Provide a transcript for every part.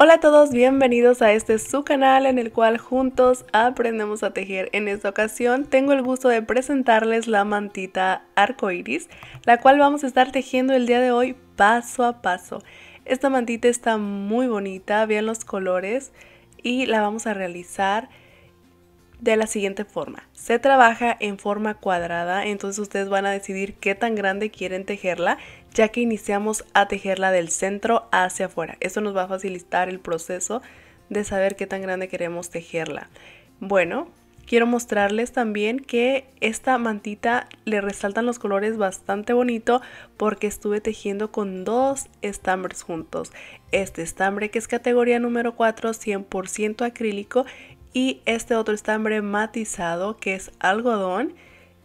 Hola a todos, bienvenidos a este su canal en el cual juntos aprendemos a tejer. En esta ocasión tengo el gusto de presentarles la mantita iris la cual vamos a estar tejiendo el día de hoy paso a paso. Esta mantita está muy bonita, vean los colores y la vamos a realizar de la siguiente forma. Se trabaja en forma cuadrada, entonces ustedes van a decidir qué tan grande quieren tejerla, ya que iniciamos a tejerla del centro hacia afuera. Esto nos va a facilitar el proceso de saber qué tan grande queremos tejerla. Bueno, quiero mostrarles también que esta mantita le resaltan los colores bastante bonito porque estuve tejiendo con dos estambres juntos. Este estambre que es categoría número 4, 100% acrílico y este otro estambre matizado que es algodón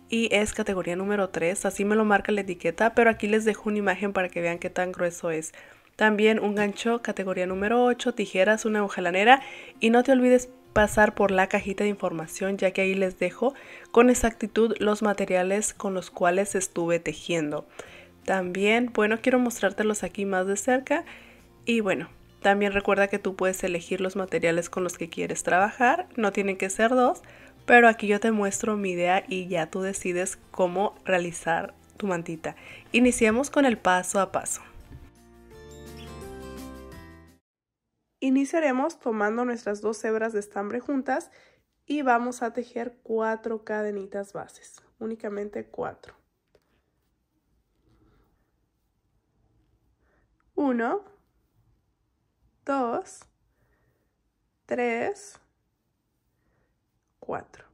y es categoría número 3, así me lo marca la etiqueta, pero aquí les dejo una imagen para que vean qué tan grueso es. También un gancho categoría número 8, tijeras, una hojalanera y no te olvides pasar por la cajita de información ya que ahí les dejo con exactitud los materiales con los cuales estuve tejiendo. También, bueno, quiero mostrártelos aquí más de cerca y bueno, también recuerda que tú puedes elegir los materiales con los que quieres trabajar, no tienen que ser dos, pero aquí yo te muestro mi idea y ya tú decides cómo realizar tu mantita. Iniciemos con el paso a paso. Iniciaremos tomando nuestras dos hebras de estambre juntas y vamos a tejer cuatro cadenitas bases, únicamente cuatro. Uno. 2, 3, 4.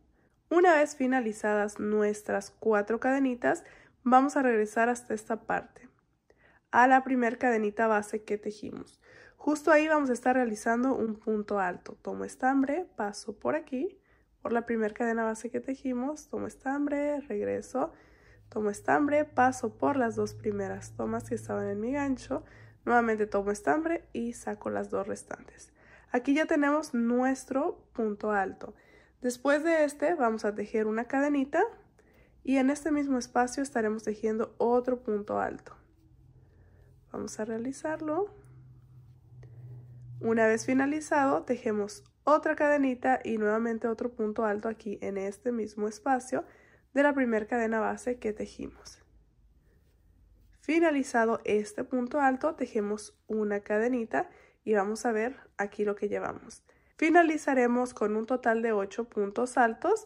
Una vez finalizadas nuestras cuatro cadenitas, vamos a regresar hasta esta parte, a la primera cadenita base que tejimos. Justo ahí vamos a estar realizando un punto alto. Tomo estambre, paso por aquí, por la primera cadena base que tejimos, tomo estambre, regreso, tomo estambre, paso por las dos primeras tomas que estaban en mi gancho, Nuevamente tomo estambre y saco las dos restantes. Aquí ya tenemos nuestro punto alto. Después de este vamos a tejer una cadenita y en este mismo espacio estaremos tejiendo otro punto alto. Vamos a realizarlo. Una vez finalizado, tejemos otra cadenita y nuevamente otro punto alto aquí en este mismo espacio de la primera cadena base que tejimos. Finalizado este punto alto, tejemos una cadenita y vamos a ver aquí lo que llevamos. Finalizaremos con un total de 8 puntos altos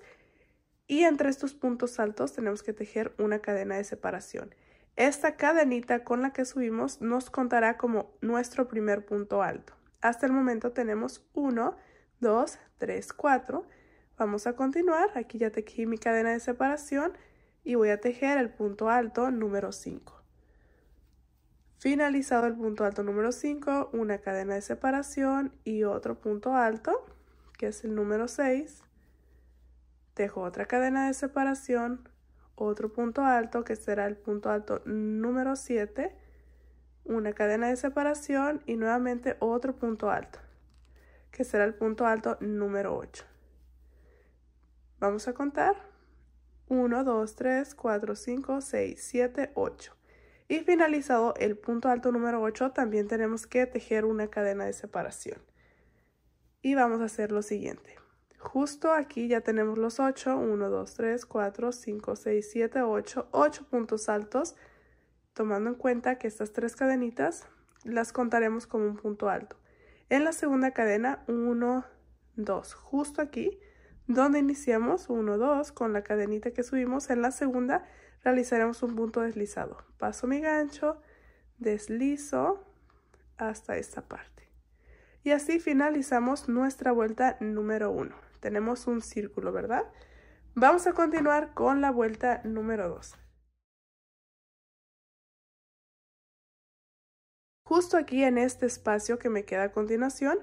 y entre estos puntos altos tenemos que tejer una cadena de separación. Esta cadenita con la que subimos nos contará como nuestro primer punto alto. Hasta el momento tenemos 1, 2, 3, 4. Vamos a continuar. Aquí ya tejí mi cadena de separación y voy a tejer el punto alto número 5. Finalizado el punto alto número 5, una cadena de separación y otro punto alto, que es el número 6. Dejo otra cadena de separación, otro punto alto, que será el punto alto número 7, una cadena de separación y nuevamente otro punto alto, que será el punto alto número 8. Vamos a contar. 1, 2, 3, 4, 5, 6, 7, 8. Y finalizado el punto alto número 8, también tenemos que tejer una cadena de separación. Y vamos a hacer lo siguiente. Justo aquí ya tenemos los 8, 1, 2, 3, 4, 5, 6, 7, 8, 8 puntos altos. Tomando en cuenta que estas tres cadenitas las contaremos como un punto alto. En la segunda cadena, 1, 2, justo aquí, donde iniciamos 1, 2 con la cadenita que subimos. En la segunda realizaremos un punto deslizado. Paso mi gancho, deslizo hasta esta parte. Y así finalizamos nuestra vuelta número 1. Tenemos un círculo, ¿verdad? Vamos a continuar con la vuelta número 2. Justo aquí en este espacio que me queda a continuación,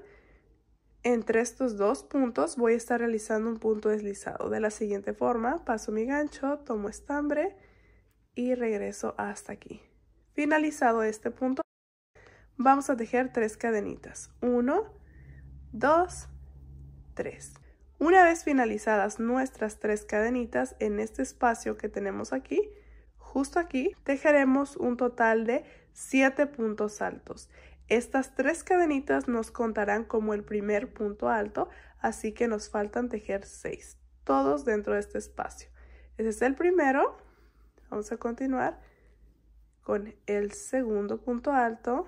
entre estos dos puntos voy a estar realizando un punto deslizado. De la siguiente forma, paso mi gancho, tomo estambre y regreso hasta aquí. Finalizado este punto, vamos a tejer tres cadenitas. 1, 2, 3. Una vez finalizadas nuestras tres cadenitas en este espacio que tenemos aquí, justo aquí, tejeremos un total de 7 puntos altos. Estas tres cadenitas nos contarán como el primer punto alto, así que nos faltan tejer 6, todos dentro de este espacio. Ese es el primero, Vamos a continuar con el segundo punto alto,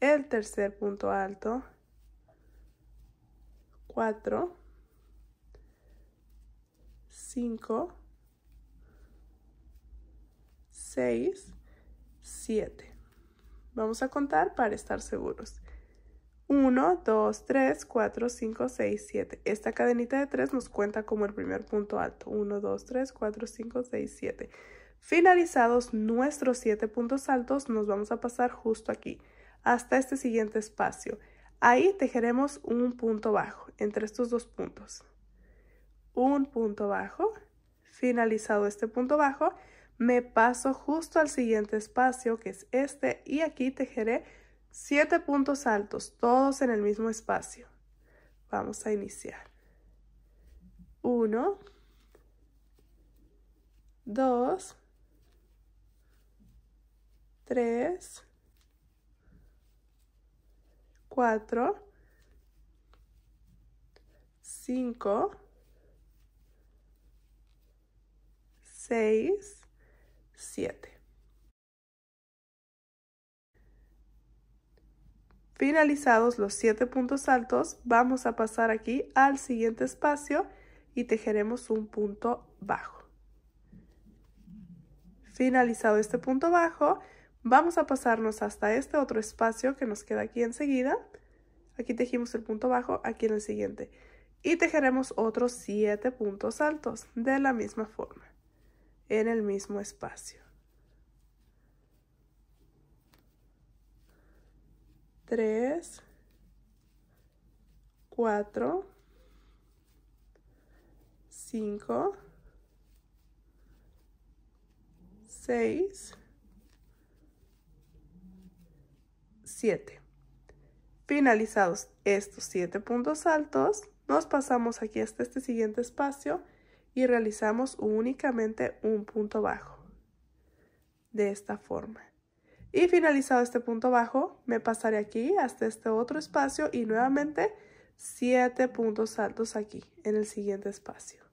el tercer punto alto, 4, 5, 6, 7. Vamos a contar para estar seguros. 1, 2, 3, 4, 5, 6, 7. Esta cadenita de 3 nos cuenta como el primer punto alto. 1, 2, 3, 4, 5, 6, 7. Finalizados nuestros 7 puntos altos, nos vamos a pasar justo aquí, hasta este siguiente espacio. Ahí tejeremos un punto bajo entre estos dos puntos. Un punto bajo. Finalizado este punto bajo, me paso justo al siguiente espacio, que es este, y aquí tejeré 7 puntos altos, todos en el mismo espacio. Vamos a iniciar. 1, 2, 3, 4, 5, 6, 7. Finalizados los siete puntos altos, vamos a pasar aquí al siguiente espacio y tejeremos un punto bajo. Finalizado este punto bajo, vamos a pasarnos hasta este otro espacio que nos queda aquí enseguida. Aquí tejimos el punto bajo, aquí en el siguiente. Y tejeremos otros siete puntos altos de la misma forma, en el mismo espacio. 3, 4, 5, 6, 7. Finalizados estos 7 puntos altos, nos pasamos aquí hasta este siguiente espacio y realizamos únicamente un punto bajo. De esta forma. Y finalizado este punto bajo, me pasaré aquí hasta este otro espacio y nuevamente siete puntos altos aquí en el siguiente espacio.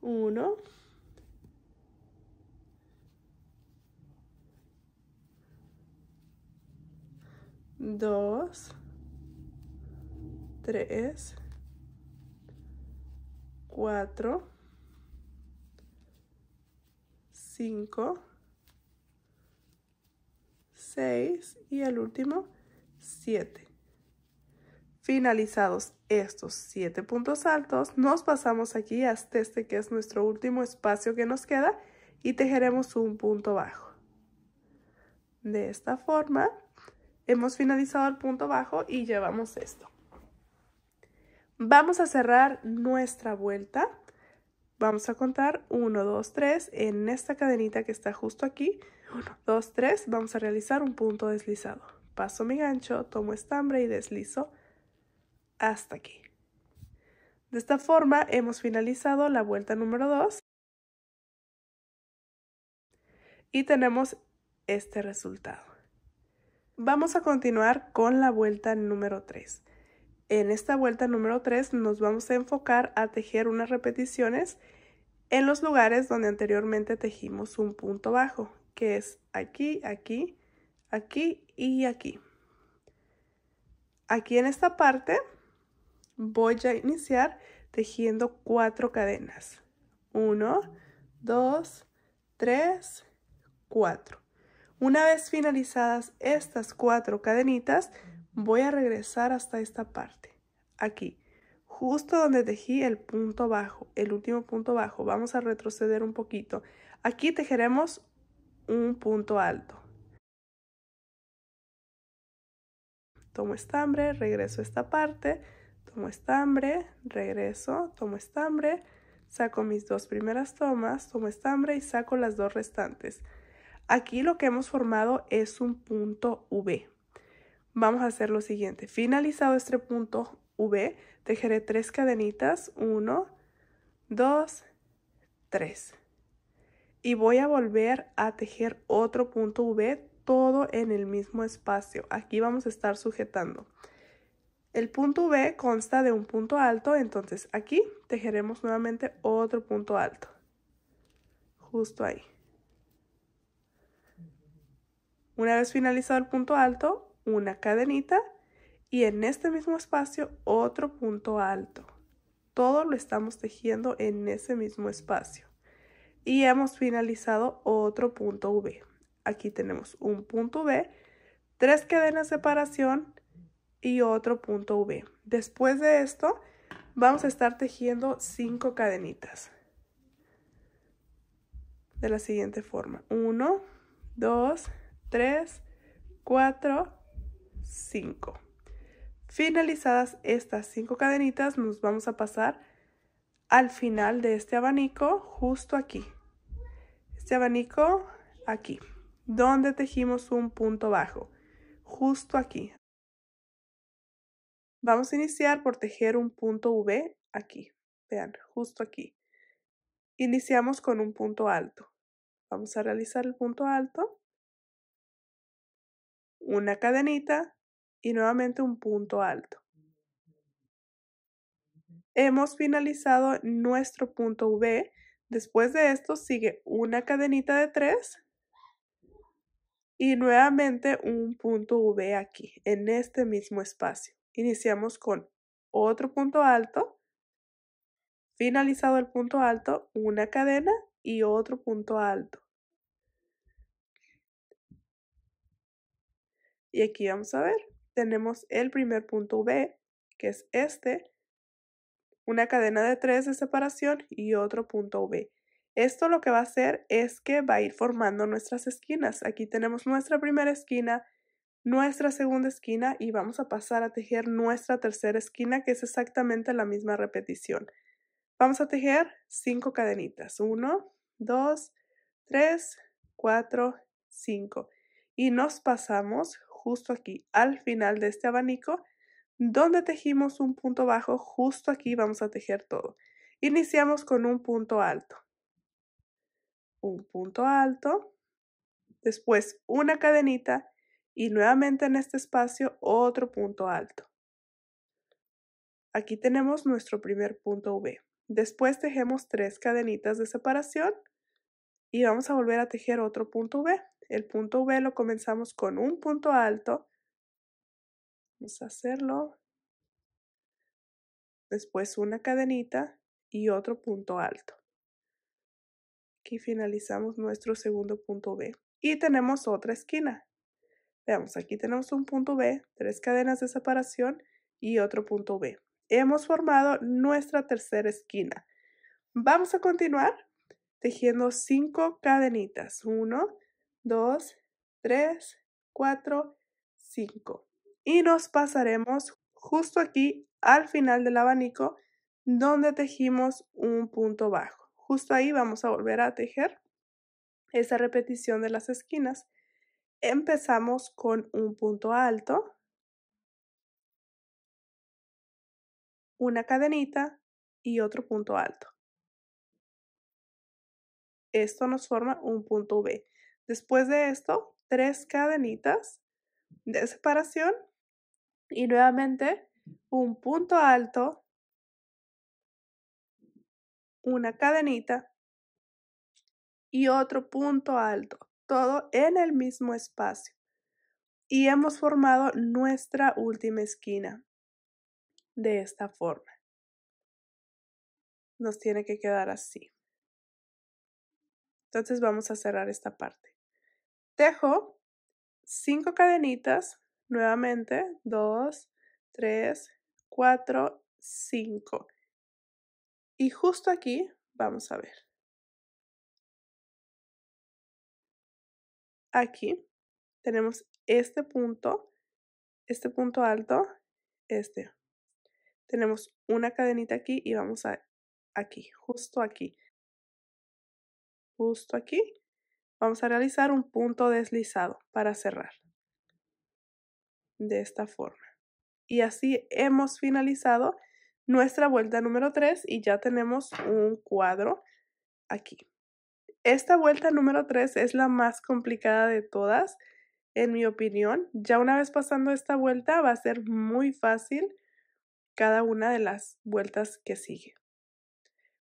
Uno. Dos. Tres. Cuatro. Cinco. 6 y el último 7. Finalizados estos 7 puntos altos, nos pasamos aquí hasta este que es nuestro último espacio que nos queda y tejeremos un punto bajo. De esta forma, hemos finalizado el punto bajo y llevamos esto. Vamos a cerrar nuestra vuelta. Vamos a contar 1, 2, 3 en esta cadenita que está justo aquí. 1, 2, 3, vamos a realizar un punto deslizado. Paso mi gancho, tomo estambre y deslizo hasta aquí. De esta forma hemos finalizado la vuelta número 2 y tenemos este resultado. Vamos a continuar con la vuelta número 3. En esta vuelta número 3 nos vamos a enfocar a tejer unas repeticiones en los lugares donde anteriormente tejimos un punto bajo que es aquí, aquí, aquí y aquí. Aquí en esta parte voy a iniciar tejiendo cuatro cadenas. Uno, dos, tres, cuatro. Una vez finalizadas estas cuatro cadenitas, voy a regresar hasta esta parte. Aquí, justo donde tejí el punto bajo, el último punto bajo. Vamos a retroceder un poquito. Aquí tejeremos un punto alto. Tomo estambre, regreso a esta parte, tomo estambre, regreso, tomo estambre, saco mis dos primeras tomas, tomo estambre y saco las dos restantes. Aquí lo que hemos formado es un punto V. Vamos a hacer lo siguiente. Finalizado este punto V, tejeré tres cadenitas. Uno, dos, tres y voy a volver a tejer otro punto V todo en el mismo espacio. Aquí vamos a estar sujetando. El punto V consta de un punto alto, entonces aquí tejeremos nuevamente otro punto alto. Justo ahí. Una vez finalizado el punto alto, una cadenita y en este mismo espacio otro punto alto. Todo lo estamos tejiendo en ese mismo espacio y hemos finalizado otro punto V. Aquí tenemos un punto V, tres cadenas de separación y otro punto V. Después de esto vamos a estar tejiendo cinco cadenitas de la siguiente forma. 1, 2, 3, 4, 5. Finalizadas estas cinco cadenitas nos vamos a pasar al final de este abanico, justo aquí. Este abanico aquí, donde tejimos un punto bajo, justo aquí. Vamos a iniciar por tejer un punto V aquí, vean, justo aquí. Iniciamos con un punto alto. Vamos a realizar el punto alto, una cadenita y nuevamente un punto alto hemos finalizado nuestro punto V. Después de esto sigue una cadenita de 3 y nuevamente un punto V aquí, en este mismo espacio. Iniciamos con otro punto alto, finalizado el punto alto, una cadena y otro punto alto. Y aquí vamos a ver, tenemos el primer punto V, que es este, una cadena de tres de separación y otro punto V. Esto lo que va a hacer es que va a ir formando nuestras esquinas. Aquí tenemos nuestra primera esquina, nuestra segunda esquina y vamos a pasar a tejer nuestra tercera esquina que es exactamente la misma repetición. Vamos a tejer 5 cadenitas. 1, 2, 3, 4, 5. Y nos pasamos justo aquí al final de este abanico donde tejimos un punto bajo, justo aquí vamos a tejer todo. Iniciamos con un punto alto. Un punto alto, después una cadenita y nuevamente en este espacio otro punto alto. Aquí tenemos nuestro primer punto V. Después tejemos tres cadenitas de separación y vamos a volver a tejer otro punto V. El punto V lo comenzamos con un punto alto, Vamos pues, a hacerlo. Después una cadenita y otro punto alto. Aquí finalizamos nuestro segundo punto B. Y tenemos otra esquina. Veamos, aquí tenemos un punto B, tres cadenas de separación y otro punto B. Hemos formado nuestra tercera esquina. Vamos a continuar tejiendo cinco cadenitas. Uno, 2, 3, 4, 5 y nos pasaremos justo aquí al final del abanico donde tejimos un punto bajo. Justo ahí vamos a volver a tejer esa repetición de las esquinas. Empezamos con un punto alto, una cadenita y otro punto alto. Esto nos forma un punto B. Después de esto, tres cadenitas de separación y nuevamente, un punto alto, una cadenita y otro punto alto, todo en el mismo espacio. Y hemos formado nuestra última esquina de esta forma. Nos tiene que quedar así. Entonces vamos a cerrar esta parte. Tejo cinco cadenitas Nuevamente, 2, 3, 4, 5. Y justo aquí vamos a ver. Aquí tenemos este punto, este punto alto, este. Tenemos una cadenita aquí y vamos a aquí, justo aquí. Justo aquí. Vamos a realizar un punto deslizado para cerrar de esta forma. Y así hemos finalizado nuestra vuelta número 3 y ya tenemos un cuadro aquí. Esta vuelta número 3 es la más complicada de todas, en mi opinión. Ya una vez pasando esta vuelta va a ser muy fácil cada una de las vueltas que sigue.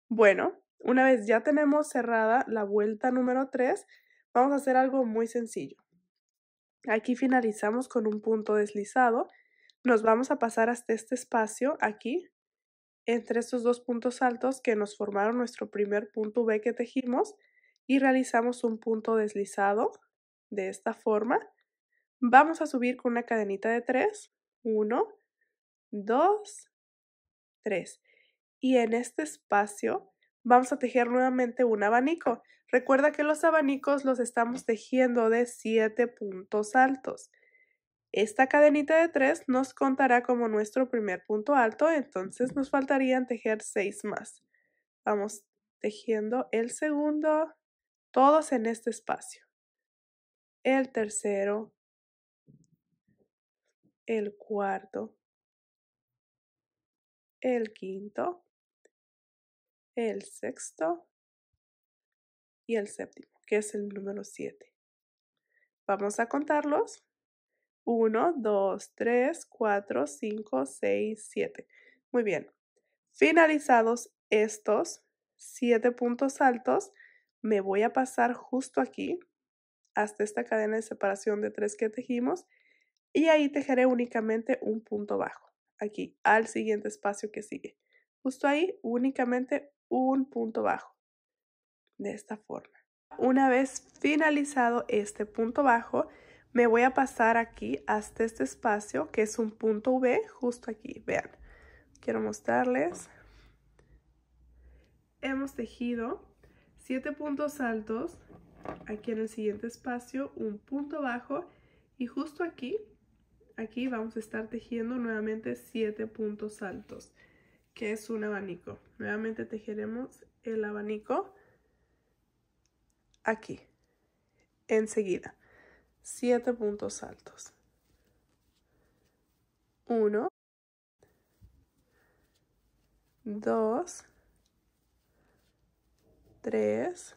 Bueno, una vez ya tenemos cerrada la vuelta número 3, vamos a hacer algo muy sencillo. Aquí finalizamos con un punto deslizado. Nos vamos a pasar hasta este espacio aquí, entre estos dos puntos altos que nos formaron nuestro primer punto B que tejimos y realizamos un punto deslizado de esta forma. Vamos a subir con una cadenita de 3, 1, 2, 3. Y en este espacio vamos a tejer nuevamente un abanico. Recuerda que los abanicos los estamos tejiendo de 7 puntos altos. Esta cadenita de 3 nos contará como nuestro primer punto alto, entonces nos faltarían tejer 6 más. Vamos tejiendo el segundo, todos en este espacio. El tercero, el cuarto, el quinto, el sexto, y el séptimo, que es el número 7. Vamos a contarlos. 1, 2, 3, 4, 5, 6, 7. Muy bien. Finalizados estos 7 puntos altos, me voy a pasar justo aquí hasta esta cadena de separación de 3 que tejimos y ahí tejeré únicamente un punto bajo. Aquí, al siguiente espacio que sigue. Justo ahí, únicamente un punto bajo de esta forma. Una vez finalizado este punto bajo, me voy a pasar aquí hasta este espacio que es un punto V justo aquí. Vean, quiero mostrarles. Hemos tejido siete puntos altos, aquí en el siguiente espacio un punto bajo y justo aquí, aquí vamos a estar tejiendo nuevamente siete puntos altos, que es un abanico. Nuevamente tejeremos el abanico aquí. Enseguida, siete puntos altos. Uno, dos, tres,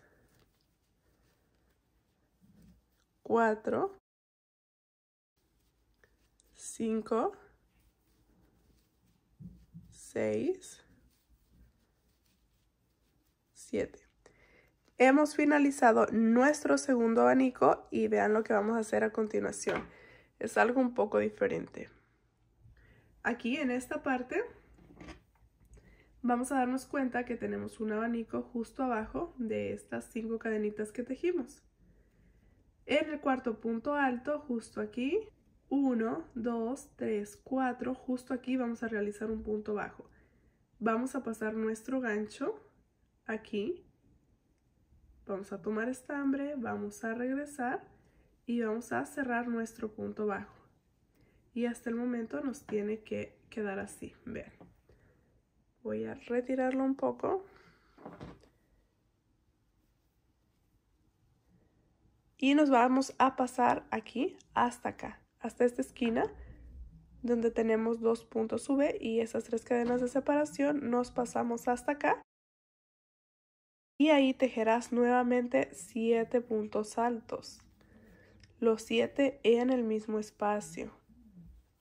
cuatro, cinco, seis, siete hemos finalizado nuestro segundo abanico y vean lo que vamos a hacer a continuación. Es algo un poco diferente. Aquí en esta parte vamos a darnos cuenta que tenemos un abanico justo abajo de estas cinco cadenitas que tejimos. En el cuarto punto alto, justo aquí, 1, 2, 3, 4, justo aquí vamos a realizar un punto bajo. Vamos a pasar nuestro gancho aquí Vamos a tomar esta hambre, vamos a regresar y vamos a cerrar nuestro punto bajo. Y hasta el momento nos tiene que quedar así, vean. Voy a retirarlo un poco. Y nos vamos a pasar aquí hasta acá, hasta esta esquina donde tenemos dos puntos V e y esas tres cadenas de separación, nos pasamos hasta acá y ahí tejerás nuevamente 7 puntos altos. Los 7 en el mismo espacio.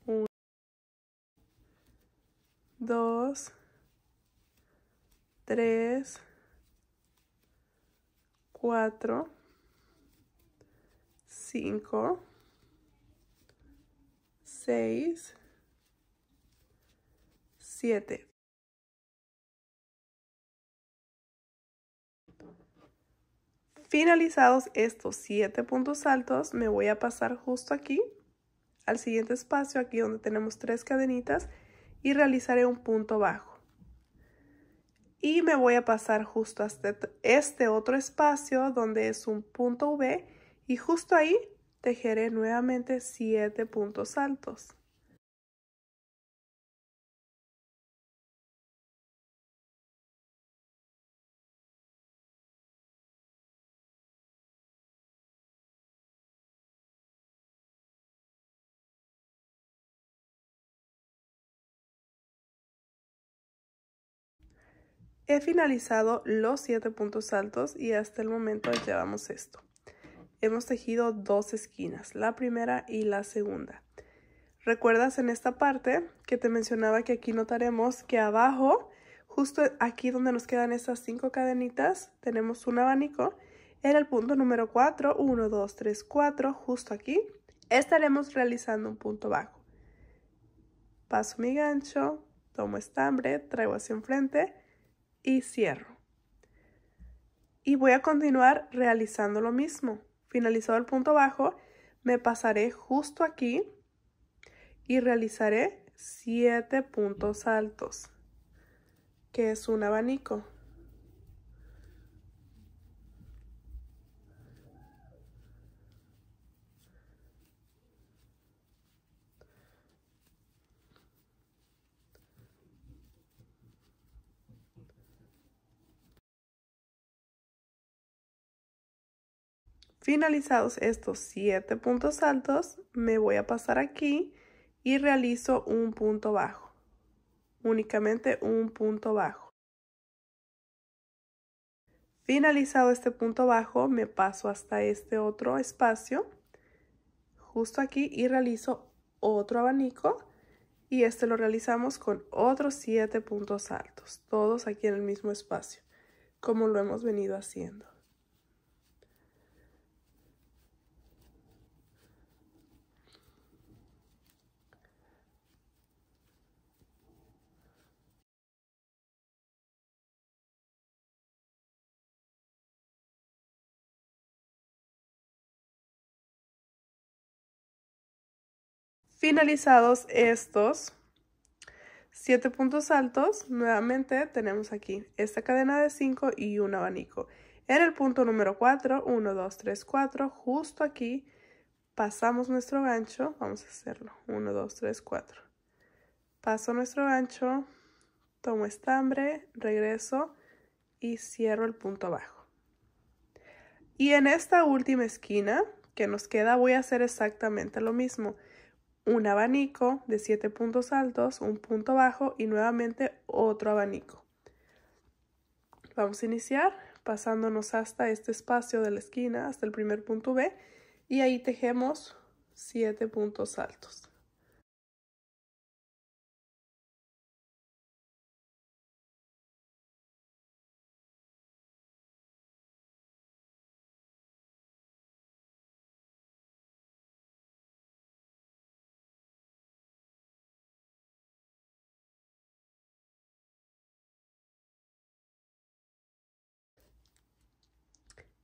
1, 2, 3, 4, 5, 6, 7. Finalizados estos siete puntos altos, me voy a pasar justo aquí al siguiente espacio, aquí donde tenemos tres cadenitas, y realizaré un punto bajo. Y me voy a pasar justo hasta este, este otro espacio donde es un punto V y justo ahí tejeré nuevamente siete puntos altos. He finalizado los siete puntos altos y hasta el momento llevamos esto. Hemos tejido dos esquinas, la primera y la segunda. Recuerdas en esta parte que te mencionaba que aquí notaremos que abajo, justo aquí donde nos quedan estas cinco cadenitas, tenemos un abanico. en el punto número 4, 1, 2, 3, 4, justo aquí. Estaremos realizando un punto bajo. Paso mi gancho, tomo estambre, traigo hacia enfrente y cierro. Y voy a continuar realizando lo mismo. Finalizado el punto bajo, me pasaré justo aquí y realizaré 7 puntos altos, que es un abanico. Finalizados estos 7 puntos altos, me voy a pasar aquí y realizo un punto bajo. Únicamente un punto bajo. Finalizado este punto bajo, me paso hasta este otro espacio, justo aquí, y realizo otro abanico. Y este lo realizamos con otros 7 puntos altos, todos aquí en el mismo espacio, como lo hemos venido haciendo. Finalizados estos siete puntos altos, nuevamente tenemos aquí esta cadena de 5 y un abanico. En el punto número 4, 1, 2, 3, 4, justo aquí pasamos nuestro gancho, vamos a hacerlo, 1, 2, 3, 4. Paso nuestro gancho, tomo estambre, regreso y cierro el punto bajo. Y en esta última esquina que nos queda voy a hacer exactamente lo mismo un abanico de 7 puntos altos, un punto bajo y nuevamente otro abanico. Vamos a iniciar pasándonos hasta este espacio de la esquina, hasta el primer punto B y ahí tejemos 7 puntos altos.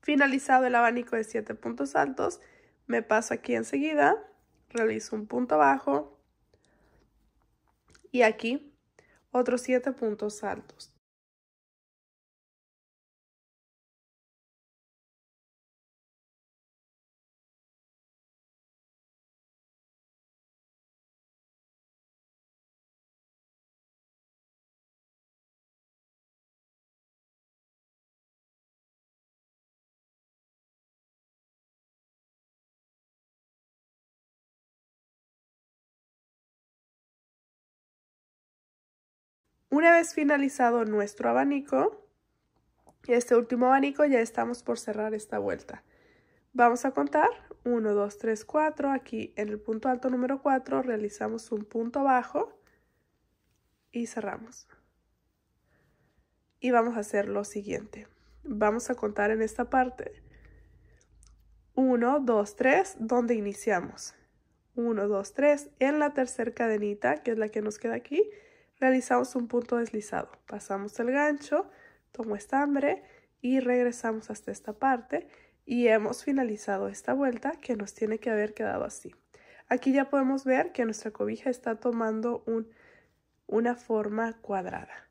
Finalizado el abanico de 7 puntos altos, me paso aquí enseguida, realizo un punto bajo y aquí otros 7 puntos altos. Una vez finalizado nuestro abanico, este último abanico ya estamos por cerrar esta vuelta. Vamos a contar 1, 2, 3, 4. Aquí en el punto alto número 4 realizamos un punto bajo y cerramos. Y vamos a hacer lo siguiente. Vamos a contar en esta parte 1, 2, 3, donde iniciamos. 1, 2, 3, en la tercera cadenita, que es la que nos queda aquí, realizamos un punto deslizado. Pasamos el gancho, tomo estambre y regresamos hasta esta parte y hemos finalizado esta vuelta que nos tiene que haber quedado así. Aquí ya podemos ver que nuestra cobija está tomando un, una forma cuadrada.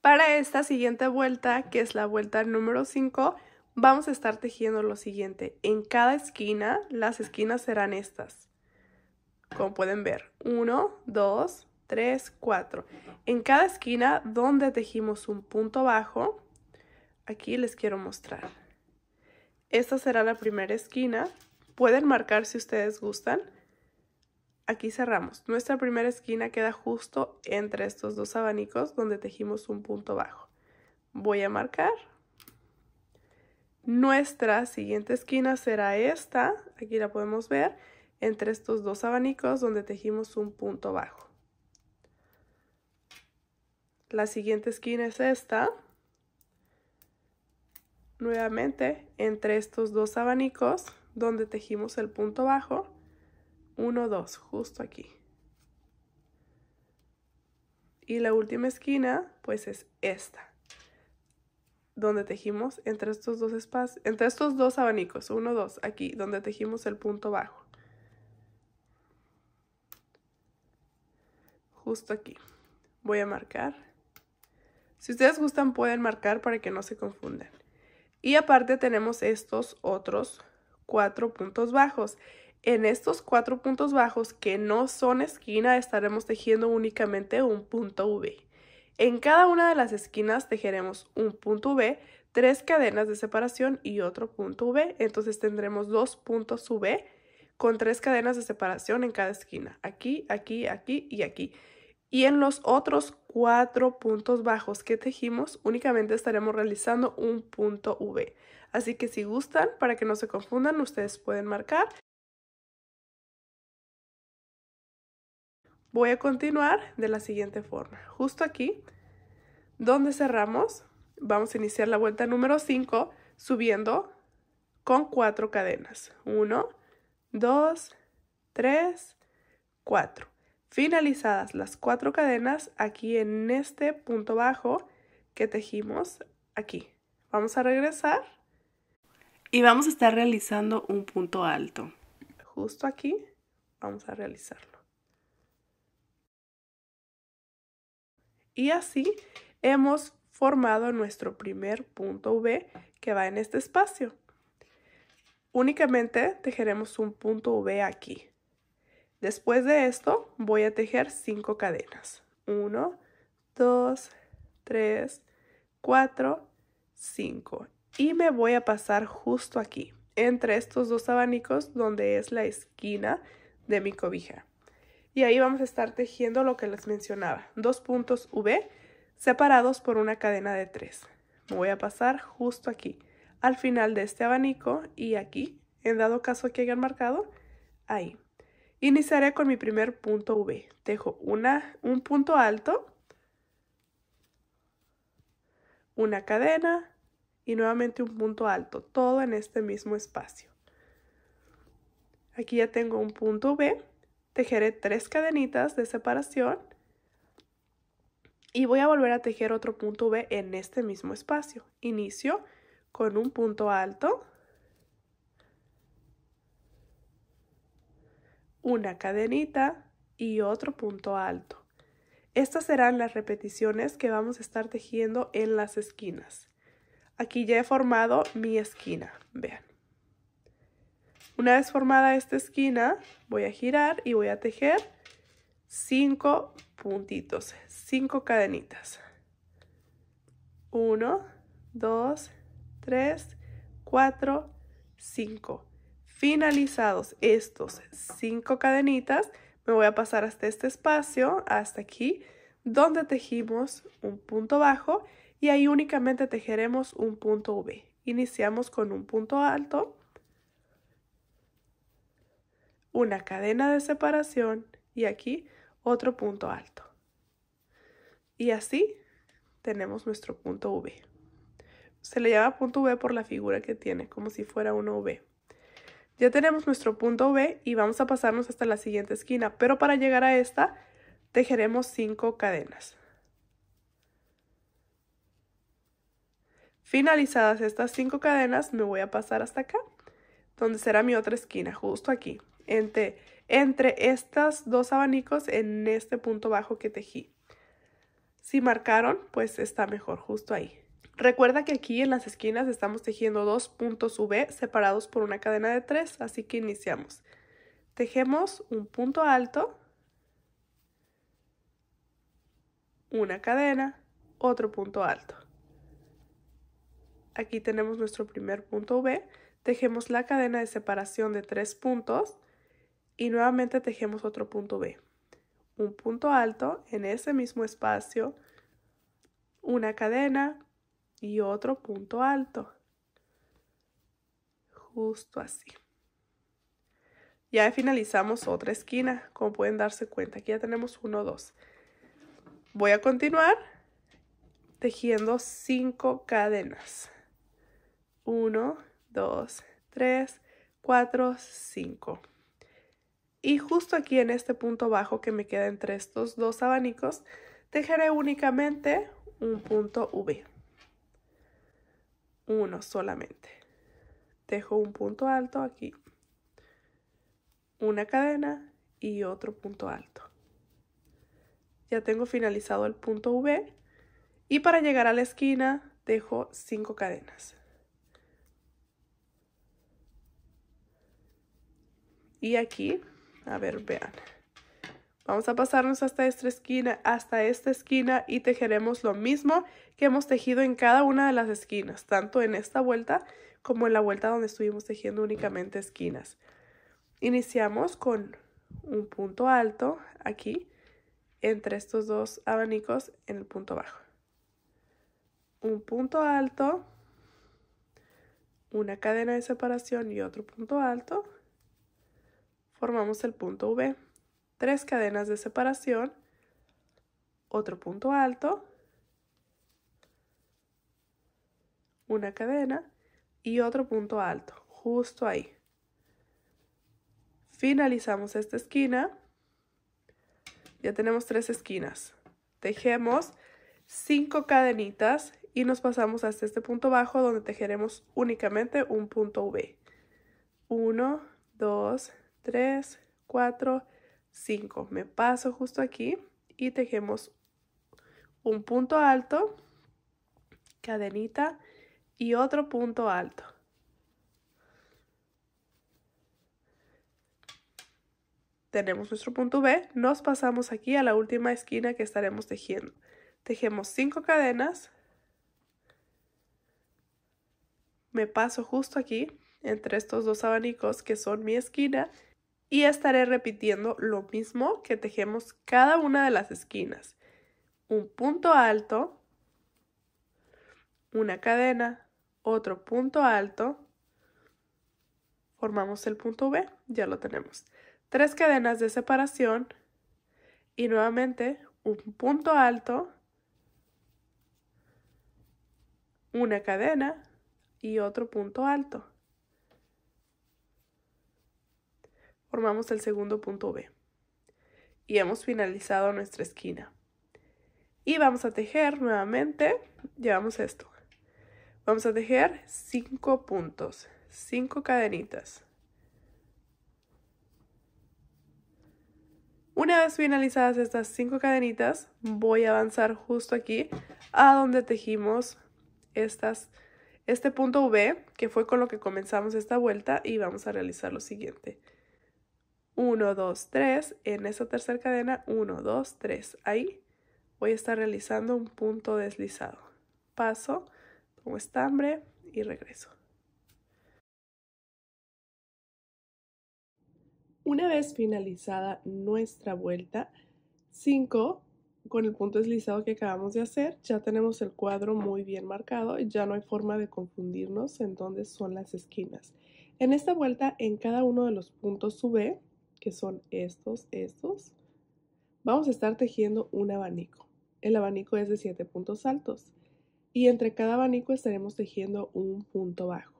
Para esta siguiente vuelta, que es la vuelta número 5, vamos a estar tejiendo lo siguiente. En cada esquina, las esquinas serán estas. Como pueden ver, 1, 2, 3, 4. En cada esquina donde tejimos un punto bajo, aquí les quiero mostrar. Esta será la primera esquina. Pueden marcar si ustedes gustan. Aquí cerramos. Nuestra primera esquina queda justo entre estos dos abanicos donde tejimos un punto bajo. Voy a marcar. Nuestra siguiente esquina será esta. Aquí la podemos ver entre estos dos abanicos donde tejimos un punto bajo. La siguiente esquina es esta. Nuevamente, entre estos dos abanicos, donde tejimos el punto bajo, 1, 2, justo aquí. Y la última esquina, pues es esta, donde tejimos entre estos dos espacios, entre estos dos abanicos, 1, 2, aquí, donde tejimos el punto bajo. Justo aquí. Voy a marcar si ustedes gustan pueden marcar para que no se confundan. Y aparte tenemos estos otros cuatro puntos bajos. En estos cuatro puntos bajos que no son esquina estaremos tejiendo únicamente un punto V. En cada una de las esquinas tejeremos un punto V, tres cadenas de separación y otro punto V. Entonces tendremos dos puntos V con tres cadenas de separación en cada esquina. Aquí, aquí, aquí y aquí. Y en los otros cuatro puntos bajos que tejimos, únicamente estaremos realizando un punto V. Así que si gustan, para que no se confundan, ustedes pueden marcar. Voy a continuar de la siguiente forma. Justo aquí, donde cerramos, vamos a iniciar la vuelta número 5 subiendo con cuatro cadenas. Uno, dos, tres, cuatro. Finalizadas las cuatro cadenas, aquí en este punto bajo que tejimos, aquí. Vamos a regresar. Y vamos a estar realizando un punto alto. Justo aquí vamos a realizarlo. Y así hemos formado nuestro primer punto V que va en este espacio. Únicamente tejeremos un punto V aquí. Después de esto voy a tejer cinco cadenas. 1, 2, 3, 4, 5. Y me voy a pasar justo aquí, entre estos dos abanicos donde es la esquina de mi cobija. Y ahí vamos a estar tejiendo lo que les mencionaba. Dos puntos V separados por una cadena de 3. Me voy a pasar justo aquí, al final de este abanico y aquí, en dado caso que hayan marcado, ahí. Iniciaré con mi primer punto V. Tejo un punto alto, una cadena y nuevamente un punto alto, todo en este mismo espacio. Aquí ya tengo un punto V, tejeré tres cadenitas de separación y voy a volver a tejer otro punto V en este mismo espacio. Inicio con un punto alto, una cadenita y otro punto alto. Estas serán las repeticiones que vamos a estar tejiendo en las esquinas. Aquí ya he formado mi esquina, vean. Una vez formada esta esquina, voy a girar y voy a tejer cinco puntitos, cinco cadenitas. 1, 2, 3, 4, 5. Finalizados estos cinco cadenitas, me voy a pasar hasta este espacio, hasta aquí, donde tejimos un punto bajo y ahí únicamente tejeremos un punto V. Iniciamos con un punto alto, una cadena de separación y aquí otro punto alto. Y así tenemos nuestro punto V. Se le llama punto V por la figura que tiene, como si fuera una V. Ya tenemos nuestro punto B y vamos a pasarnos hasta la siguiente esquina, pero para llegar a esta tejeremos 5 cadenas. Finalizadas estas 5 cadenas me voy a pasar hasta acá, donde será mi otra esquina, justo aquí, entre, entre estas dos abanicos en este punto bajo que tejí. Si marcaron, pues está mejor, justo ahí. Recuerda que aquí en las esquinas estamos tejiendo dos puntos V separados por una cadena de tres, así que iniciamos. Tejemos un punto alto, una cadena, otro punto alto. Aquí tenemos nuestro primer punto V, tejemos la cadena de separación de tres puntos y nuevamente tejemos otro punto V. Un punto alto en ese mismo espacio, una cadena, y otro punto alto. Justo así. Ya finalizamos otra esquina, como pueden darse cuenta. Aquí ya tenemos uno dos Voy a continuar tejiendo cinco cadenas. uno dos tres cuatro cinco Y justo aquí en este punto bajo que me queda entre estos dos abanicos, dejaré únicamente un punto V uno solamente. Dejo un punto alto aquí, una cadena y otro punto alto. Ya tengo finalizado el punto V y para llegar a la esquina dejo cinco cadenas. Y aquí, a ver, vean. Vamos a pasarnos hasta esta esquina, hasta esta esquina y tejeremos lo mismo que hemos tejido en cada una de las esquinas, tanto en esta vuelta como en la vuelta donde estuvimos tejiendo únicamente esquinas. Iniciamos con un punto alto aquí, entre estos dos abanicos en el punto bajo. Un punto alto, una cadena de separación y otro punto alto, formamos el punto V. Tres cadenas de separación, otro punto alto, una cadena y otro punto alto, justo ahí. Finalizamos esta esquina. Ya tenemos tres esquinas. Tejemos cinco cadenitas y nos pasamos hasta este punto bajo donde tejeremos únicamente un punto V. 1, 2, 3, 4, 5. Me paso justo aquí y tejemos un punto alto, cadenita y otro punto alto. Tenemos nuestro punto B, nos pasamos aquí a la última esquina que estaremos tejiendo. Tejemos cinco cadenas, me paso justo aquí entre estos dos abanicos que son mi esquina y estaré repitiendo lo mismo que tejemos cada una de las esquinas. Un punto alto, una cadena, otro punto alto, formamos el punto B, ya lo tenemos. Tres cadenas de separación y nuevamente un punto alto, una cadena y otro punto alto. Formamos el segundo punto B y hemos finalizado nuestra esquina. Y vamos a tejer nuevamente, llevamos esto. Vamos a tejer 5 puntos, 5 cadenitas. Una vez finalizadas estas 5 cadenitas, voy a avanzar justo aquí a donde tejimos estas, este punto V, que fue con lo que comenzamos esta vuelta, y vamos a realizar lo siguiente. 1, 2, 3, en esa tercera cadena, 1, 2, 3, ahí voy a estar realizando un punto deslizado. Paso, como estambre y regreso. Una vez finalizada nuestra vuelta 5, con el punto deslizado que acabamos de hacer, ya tenemos el cuadro muy bien marcado y ya no hay forma de confundirnos en dónde son las esquinas. En esta vuelta, en cada uno de los puntos V, que son estos, estos, vamos a estar tejiendo un abanico. El abanico es de 7 puntos altos y entre cada abanico estaremos tejiendo un punto bajo.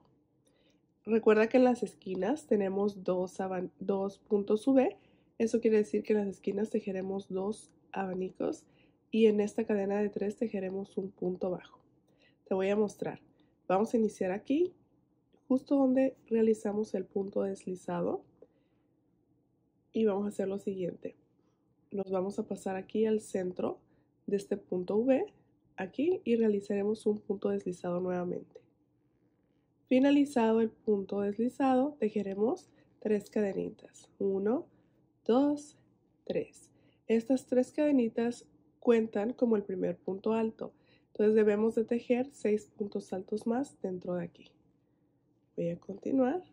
Recuerda que en las esquinas tenemos dos, dos puntos V, eso quiere decir que en las esquinas tejeremos dos abanicos y en esta cadena de tres tejeremos un punto bajo. Te voy a mostrar. Vamos a iniciar aquí, justo donde realizamos el punto deslizado y vamos a hacer lo siguiente. Nos vamos a pasar aquí al centro de este punto V aquí y realizaremos un punto deslizado nuevamente. Finalizado el punto deslizado, tejeremos tres cadenitas. 1, 2, 3. Estas tres cadenitas cuentan como el primer punto alto, entonces debemos de tejer seis puntos altos más dentro de aquí. Voy a continuar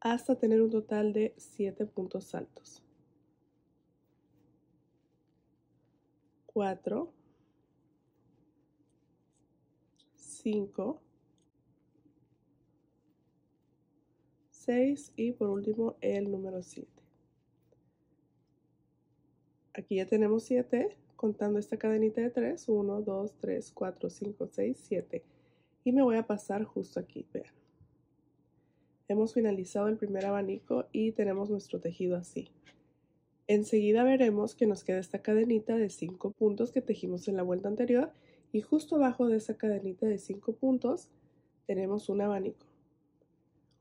hasta tener un total de siete puntos altos. 4, 5, 6 y por último el número 7. Aquí ya tenemos 7 contando esta cadenita de 3, 1, 2, 3, 4, 5, 6, 7. Y me voy a pasar justo aquí, vean. Hemos finalizado el primer abanico y tenemos nuestro tejido así. Enseguida veremos que nos queda esta cadenita de 5 puntos que tejimos en la vuelta anterior y justo abajo de esa cadenita de 5 puntos tenemos un abanico,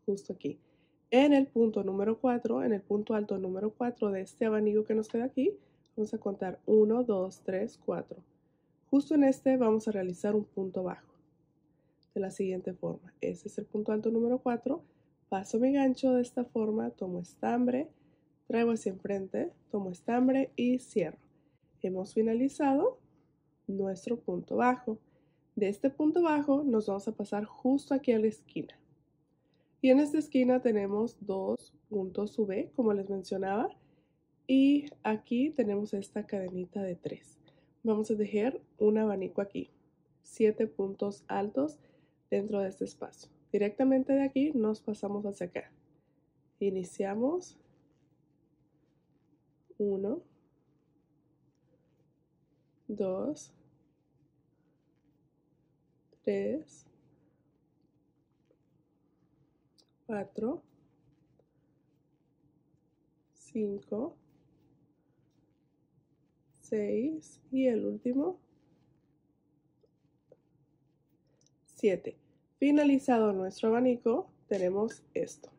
justo aquí. En el punto número 4, en el punto alto número 4 de este abanico que nos queda aquí, vamos a contar 1, 2, 3, 4. Justo en este vamos a realizar un punto bajo de la siguiente forma. Este es el punto alto número 4, paso mi gancho de esta forma, tomo estambre, traigo hacia enfrente, tomo estambre y cierro. Hemos finalizado nuestro punto bajo. De este punto bajo nos vamos a pasar justo aquí a la esquina. Y en esta esquina tenemos dos puntos V, como les mencionaba, y aquí tenemos esta cadenita de tres Vamos a tejer un abanico aquí, siete puntos altos dentro de este espacio. Directamente de aquí nos pasamos hacia acá. Iniciamos Uno Dos tres, cuatro, cinco, seis y el último, siete. Finalizado nuestro abanico, tenemos esto.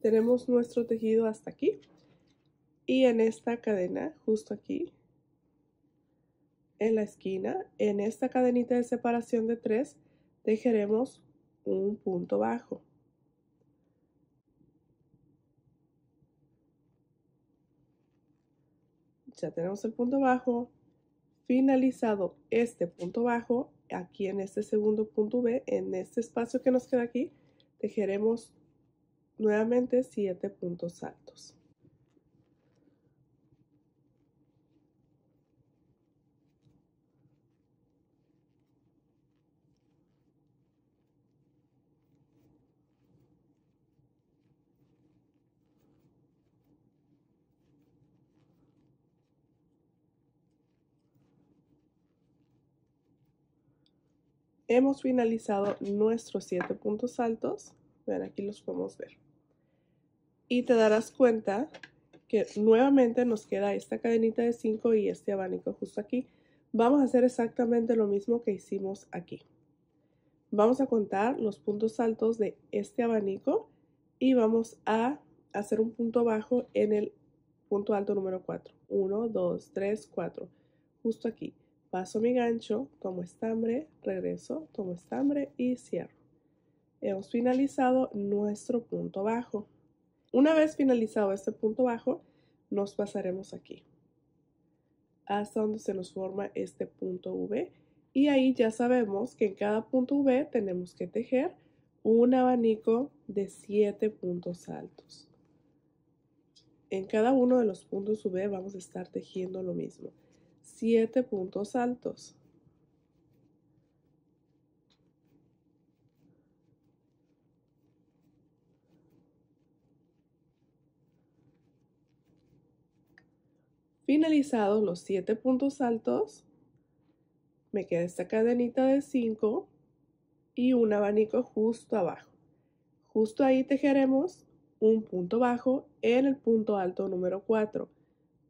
Tenemos nuestro tejido hasta aquí y en esta cadena, justo aquí, en la esquina, en esta cadenita de separación de 3, tejeremos un punto bajo. Ya tenemos el punto bajo. Finalizado este punto bajo, aquí en este segundo punto B, en este espacio que nos queda aquí, tejeremos nuevamente 7 puntos altos. hemos finalizado nuestros siete puntos altos. Vean, aquí los podemos ver. Y te darás cuenta que nuevamente nos queda esta cadenita de 5 y este abanico justo aquí. Vamos a hacer exactamente lo mismo que hicimos aquí. Vamos a contar los puntos altos de este abanico y vamos a hacer un punto bajo en el punto alto número 4. 1, 2, 3, 4. Justo aquí. Paso mi gancho, tomo estambre, regreso, tomo estambre y cierro. Hemos finalizado nuestro punto bajo. Una vez finalizado este punto bajo, nos pasaremos aquí hasta donde se nos forma este punto V y ahí ya sabemos que en cada punto V tenemos que tejer un abanico de 7 puntos altos. En cada uno de los puntos V vamos a estar tejiendo lo mismo. 7 puntos altos. Finalizados los 7 puntos altos, me queda esta cadenita de 5 y un abanico justo abajo. Justo ahí tejeremos un punto bajo en el punto alto número 4.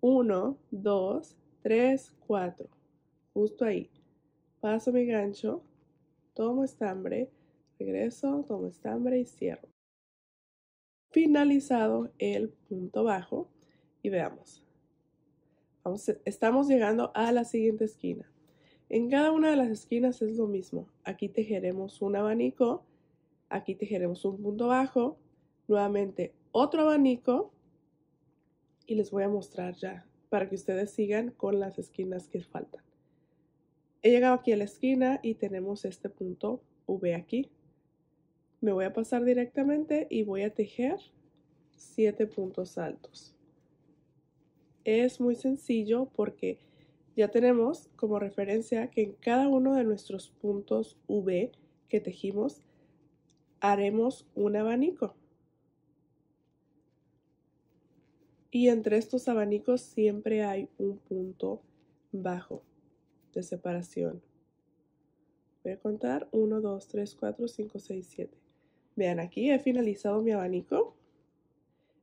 1, 2, 3, 4, justo ahí. Paso mi gancho, tomo estambre, regreso, tomo estambre y cierro. Finalizado el punto bajo y veamos. Vamos, estamos llegando a la siguiente esquina. En cada una de las esquinas es lo mismo. Aquí tejeremos un abanico, aquí tejeremos un punto bajo, nuevamente otro abanico y les voy a mostrar ya para que ustedes sigan con las esquinas que faltan. He llegado aquí a la esquina y tenemos este punto V aquí. Me voy a pasar directamente y voy a tejer 7 puntos altos. Es muy sencillo porque ya tenemos como referencia que en cada uno de nuestros puntos V que tejimos haremos un abanico. y entre estos abanicos siempre hay un punto bajo de separación. Voy a contar 1, 2, 3, 4, 5, 6, 7. Vean, aquí he finalizado mi abanico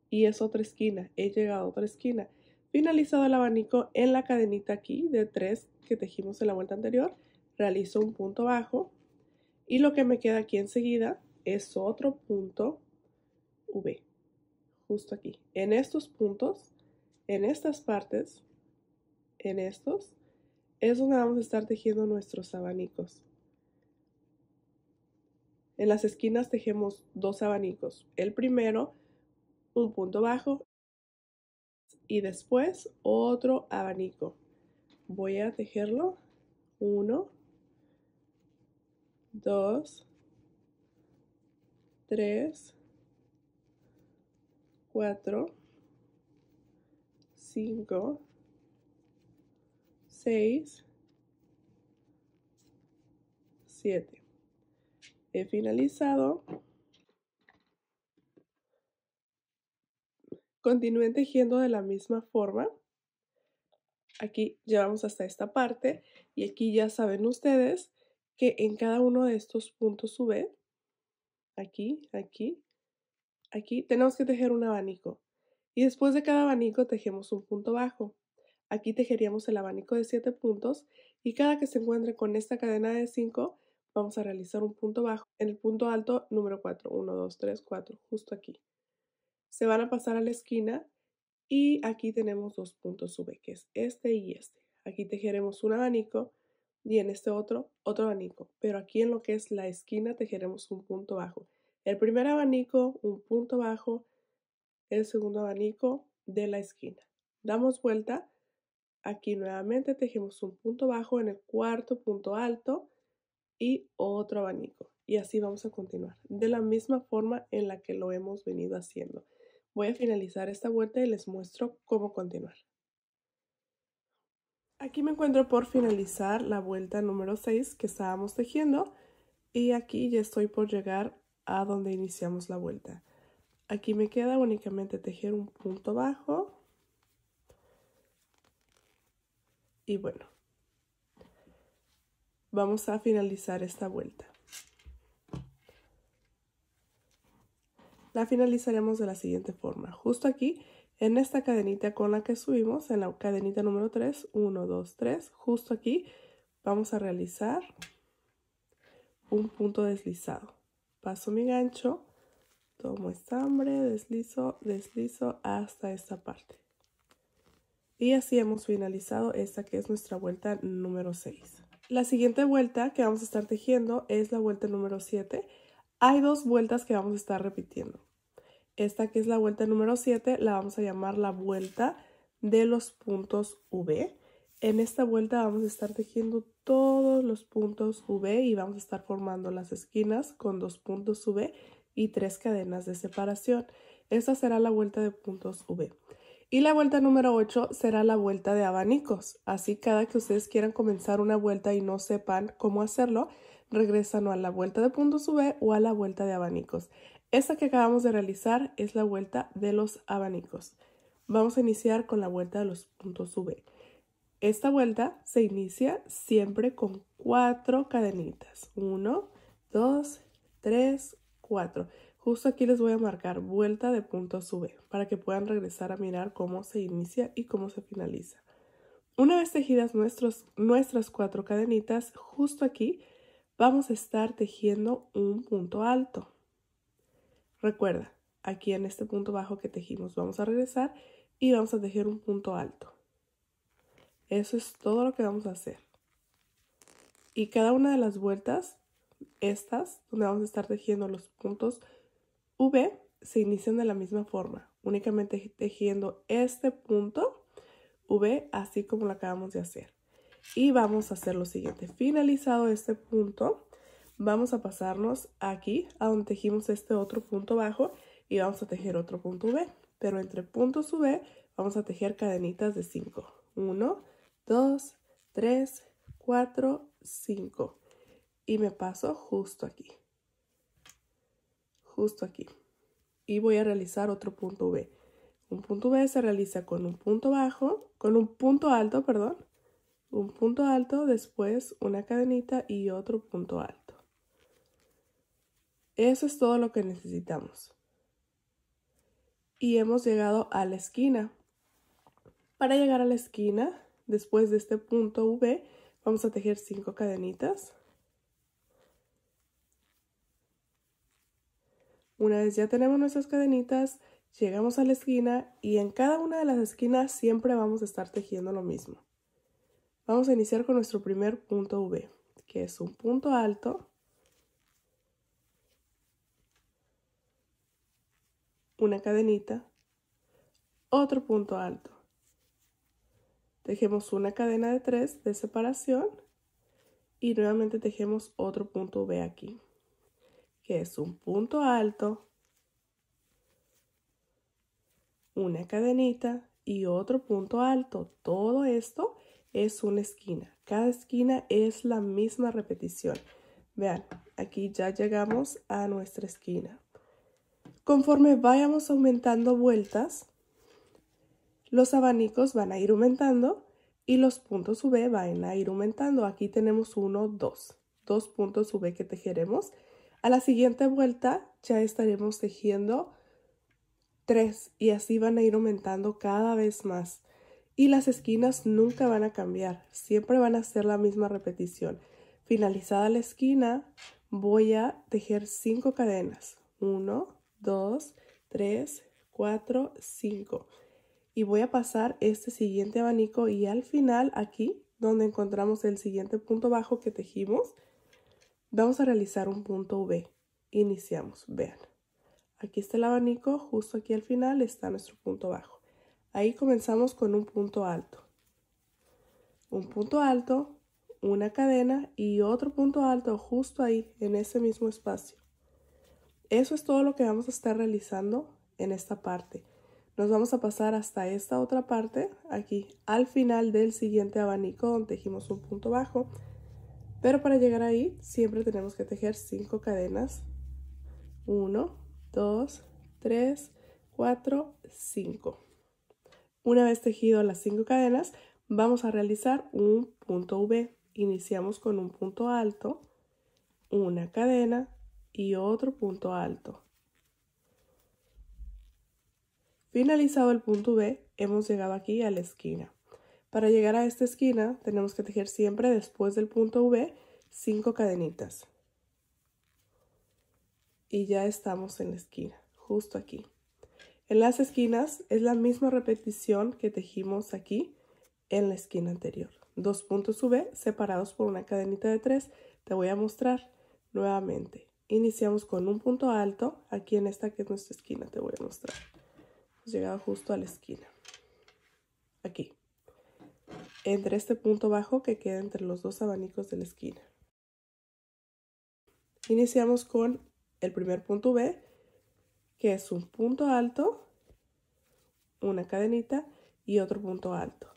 y es otra esquina. He llegado a otra esquina. Finalizado el abanico en la cadenita aquí de 3 que tejimos en la vuelta anterior, realizo un punto bajo y lo que me queda aquí enseguida es otro punto V justo aquí, en estos puntos, en estas partes, en estos, es donde vamos a estar tejiendo nuestros abanicos. En las esquinas tejemos dos abanicos. El primero, un punto bajo y después otro abanico. Voy a tejerlo. Uno, dos, tres, 4, 5, 6, 7. He finalizado. Continúen tejiendo de la misma forma. Aquí llevamos hasta esta parte y aquí ya saben ustedes que en cada uno de estos puntos sube, aquí, aquí, Aquí tenemos que tejer un abanico y después de cada abanico tejemos un punto bajo. Aquí tejeríamos el abanico de 7 puntos y cada que se encuentre con esta cadena de 5 vamos a realizar un punto bajo en el punto alto número 4, 1, 2, 3, 4, justo aquí. Se van a pasar a la esquina y aquí tenemos dos puntos sube, que es este y este. Aquí tejeremos un abanico y en este otro, otro abanico, pero aquí en lo que es la esquina tejeremos un punto bajo. El primer abanico, un punto bajo, el segundo abanico de la esquina. Damos vuelta, aquí nuevamente tejemos un punto bajo en el cuarto punto alto y otro abanico. Y así vamos a continuar, de la misma forma en la que lo hemos venido haciendo. Voy a finalizar esta vuelta y les muestro cómo continuar. Aquí me encuentro por finalizar la vuelta número 6 que estábamos tejiendo y aquí ya estoy por llegar a donde iniciamos la vuelta. Aquí me queda únicamente tejer un punto bajo. Y bueno, vamos a finalizar esta vuelta. La finalizaremos de la siguiente forma. Justo aquí, en esta cadenita con la que subimos, en la cadenita número 3, 1, 2, 3, justo aquí vamos a realizar un punto deslizado paso mi gancho, tomo estambre, deslizo, deslizo hasta esta parte. Y así hemos finalizado esta que es nuestra vuelta número 6. La siguiente vuelta que vamos a estar tejiendo es la vuelta número 7. Hay dos vueltas que vamos a estar repitiendo. Esta que es la vuelta número 7 la vamos a llamar la vuelta de los puntos V. En esta vuelta vamos a estar tejiendo todos los puntos V y vamos a estar formando las esquinas con dos puntos V y tres cadenas de separación. Esta será la vuelta de puntos V. Y la vuelta número 8 será la vuelta de abanicos. Así cada que ustedes quieran comenzar una vuelta y no sepan cómo hacerlo, regresan a la vuelta de puntos V o a la vuelta de abanicos. Esta que acabamos de realizar es la vuelta de los abanicos. Vamos a iniciar con la vuelta de los puntos V. Esta vuelta se inicia siempre con cuatro cadenitas. Uno, dos, tres, cuatro. Justo aquí les voy a marcar vuelta de punto sube para que puedan regresar a mirar cómo se inicia y cómo se finaliza. Una vez tejidas nuestros, nuestras cuatro cadenitas, justo aquí vamos a estar tejiendo un punto alto. Recuerda, aquí en este punto bajo que tejimos vamos a regresar y vamos a tejer un punto alto. Eso es todo lo que vamos a hacer. Y cada una de las vueltas, estas, donde vamos a estar tejiendo los puntos V, se inician de la misma forma, únicamente tejiendo este punto V, así como lo acabamos de hacer. Y vamos a hacer lo siguiente. Finalizado este punto, vamos a pasarnos aquí a donde tejimos este otro punto bajo y vamos a tejer otro punto V. Pero entre puntos V vamos a tejer cadenitas de 5. 1, 2, 3, 4, 5. Y me paso justo aquí. Justo aquí. Y voy a realizar otro punto B Un punto B se realiza con un punto bajo, con un punto alto, perdón. Un punto alto, después una cadenita y otro punto alto. Eso es todo lo que necesitamos. Y hemos llegado a la esquina. Para llegar a la esquina, después de este punto V vamos a tejer 5 cadenitas una vez ya tenemos nuestras cadenitas llegamos a la esquina y en cada una de las esquinas siempre vamos a estar tejiendo lo mismo vamos a iniciar con nuestro primer punto V que es un punto alto una cadenita otro punto alto tejemos una cadena de tres de separación y nuevamente tejemos otro punto B aquí, que es un punto alto, una cadenita y otro punto alto. Todo esto es una esquina. Cada esquina es la misma repetición. Vean, aquí ya llegamos a nuestra esquina. Conforme vayamos aumentando vueltas, los abanicos van a ir aumentando y los puntos V van a ir aumentando. Aquí tenemos uno, dos, dos puntos V que tejeremos. A la siguiente vuelta ya estaremos tejiendo tres y así van a ir aumentando cada vez más. Y las esquinas nunca van a cambiar, siempre van a hacer la misma repetición. Finalizada la esquina, voy a tejer cinco cadenas. 1, 2, 3, 4, 5 y voy a pasar este siguiente abanico y al final aquí donde encontramos el siguiente punto bajo que tejimos vamos a realizar un punto V iniciamos vean aquí está el abanico justo aquí al final está nuestro punto bajo ahí comenzamos con un punto alto un punto alto una cadena y otro punto alto justo ahí en ese mismo espacio eso es todo lo que vamos a estar realizando en esta parte nos vamos a pasar hasta esta otra parte, aquí, al final del siguiente abanico donde tejimos un punto bajo. Pero para llegar ahí siempre tenemos que tejer cinco cadenas. 1, 2, 3, 4, 5. Una vez tejido las cinco cadenas, vamos a realizar un punto V. Iniciamos con un punto alto, una cadena y otro punto alto. Finalizado el punto B, hemos llegado aquí a la esquina. Para llegar a esta esquina, tenemos que tejer siempre después del punto V cinco cadenitas. Y ya estamos en la esquina, justo aquí. En las esquinas es la misma repetición que tejimos aquí en la esquina anterior. Dos puntos V separados por una cadenita de tres Te voy a mostrar nuevamente. Iniciamos con un punto alto aquí en esta que es nuestra esquina, te voy a mostrar llegado justo a la esquina. Aquí. Entre este punto bajo que queda entre los dos abanicos de la esquina. Iniciamos con el primer punto B, que es un punto alto, una cadenita y otro punto alto.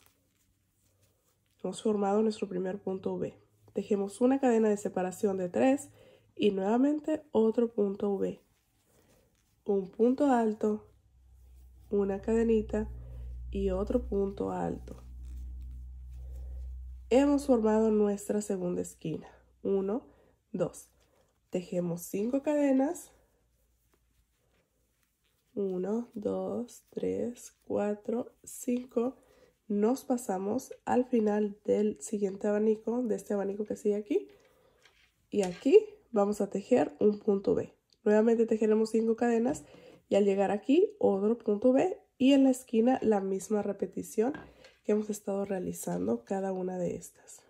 Hemos formado nuestro primer punto V. dejemos una cadena de separación de 3 y nuevamente otro punto V. Un punto alto, una cadenita y otro punto alto. Hemos formado nuestra segunda esquina. 1, 2. Tejemos 5 cadenas. 1, 2, 3, 4, 5. Nos pasamos al final del siguiente abanico, de este abanico que sigue aquí. Y aquí vamos a tejer un punto B. Nuevamente tejeremos 5 cadenas al llegar aquí, otro punto B y en la esquina la misma repetición que hemos estado realizando cada una de estas.